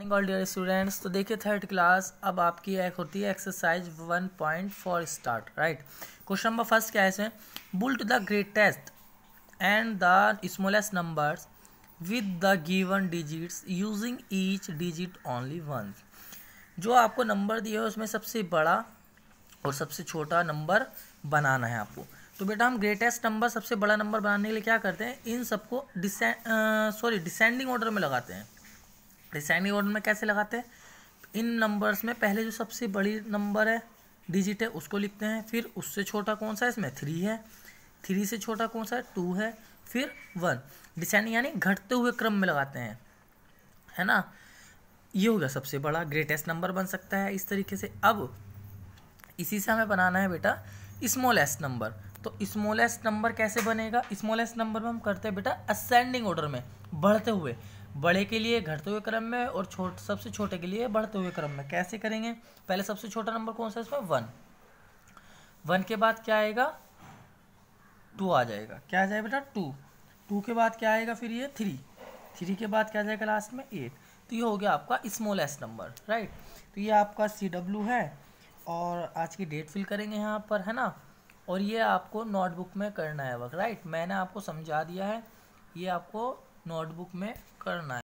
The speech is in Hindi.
मॉर्निंग ऑल डियर स्टूडेंट्स तो देखिए थर्ड क्लास अब आपकी एक होती है exercise one point four start right question number first क्या है इसमें built the greatest and the smallest numbers with the given digits using each digit only one जो आपको नंबर दिया है उसमें सबसे बड़ा और सबसे छोटा नंबर बनाना है आपको तो बेटा हम ग्रेटेस्ट नंबर सबसे बड़ा नंबर बनाने के लिए क्या करते हैं इन सबको डिसें सॉरी डिसेंडिंग ऑर्डर में लगाते हैं डिसाइनिंग ऑर्डर में कैसे लगाते हैं इन नंबर्स में पहले जो सबसे बड़ी नंबर है डिजिट है उसको लिखते हैं फिर उससे छोटा कौन सा है इसमें थ्री है थ्री से छोटा कौन सा है टू है फिर वन डिसाइनिंग यानी घटते हुए क्रम में लगाते हैं है ना ये हो गया सबसे बड़ा ग्रेटेस्ट नंबर बन सकता है इस तरीके से अब इसी से हमें बनाना है बेटा स्मॉलेस्ट नंबर तो स्मॉलेस्ट नंबर कैसे बनेगा स्मॉलेस्ट नंबर में हम करते हैं बेटा असेंडिंग ऑर्डर में बढ़ते हुए बड़े के लिए घटते हुए क्रम में और छोट सबसे छोटे के लिए बढ़ते हुए क्रम में कैसे करेंगे पहले सबसे छोटा नंबर कौन सा है इसमें वन वन के बाद क्या आएगा टू आ जाएगा क्या आ जाएगा बेटा टू टू के बाद क्या आएगा फिर ये थ्री थ्री के बाद क्या जाएगा लास्ट में एट तो ये हो गया आपका स्मॉलेस्ट नंबर राइट तो ये आपका सी डब्ल्यू है और आज की डेट फिल करेंगे यहाँ पर है ना और ये आपको नोटबुक में करना है वर्क राइट मैंने आपको समझा दिया है ये आपको नोटबुक में करना है